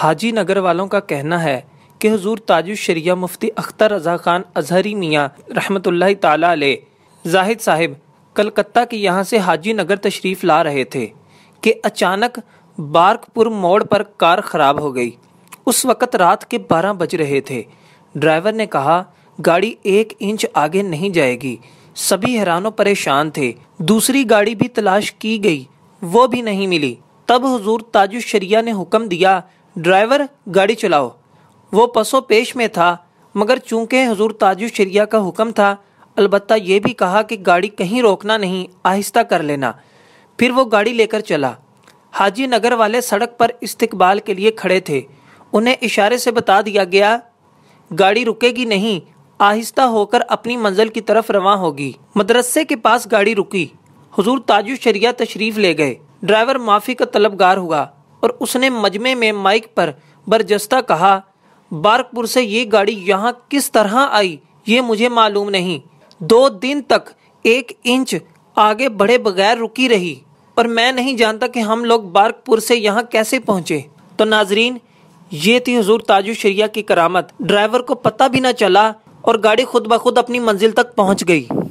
हाजी नगर वालों का कहना है कि हजूर ताजुशरिया मुफ्ती अख्तर रजा खान अजहरी मियाँ रहमत ताले जाहिद साहिब कलकत्ता के यहाँ से हाजी नगर तशरीफ़ ला रहे थे कि अचानक बारकपुर मोड़ पर कार ख़राब हो गई उस वक़्त रात के बारह बज रहे थे ड्राइवर ने कहा गाड़ी एक इंच आगे नहीं जाएगी सभी हैरानों परेशान थे दूसरी गाड़ी भी तलाश की गई वो भी नहीं मिली तब हजूर ताजुशरिया ने हुक्म दिया ड्राइवर गाड़ी चलाओ वो पसो पेश में था मगर चूंकि हजूर शरिया का हुक्म था अलबत् ये भी कहा कि गाड़ी कहीं रोकना नहीं आहिस्ता कर लेना फिर वो गाड़ी लेकर चला हाजी नगर वाले सड़क पर इस्तकबाल के लिए खड़े थे उन्हें इशारे से बता दिया गया गाड़ी रुकेगी नहीं आहिस्ता होकर अपनी मंजिल की तरफ रवा होगी मदरसे के पास गाड़ी रुकी हजूर ताजुशरिया तशरीफ ले गए ड्राइवर माफ़ी का तलबगार हुआ और उसने मजमे में माइक पर बरजस्ता कहा बारकपुर से ये गाड़ी यहाँ किस तरह आई ये मुझे मालूम नहीं दो दिन तक एक इंच आगे बढ़े बगैर रुकी रही और मैं नहीं जानता कि हम लोग बारकपुर से यहाँ कैसे पहुँचे तो नाजरीन ये थी हजूर शरिया की करामत ड्राइवर को पता भी ना चला और गाड़ी खुद ब खुद अपनी मंजिल तक पहुँच गई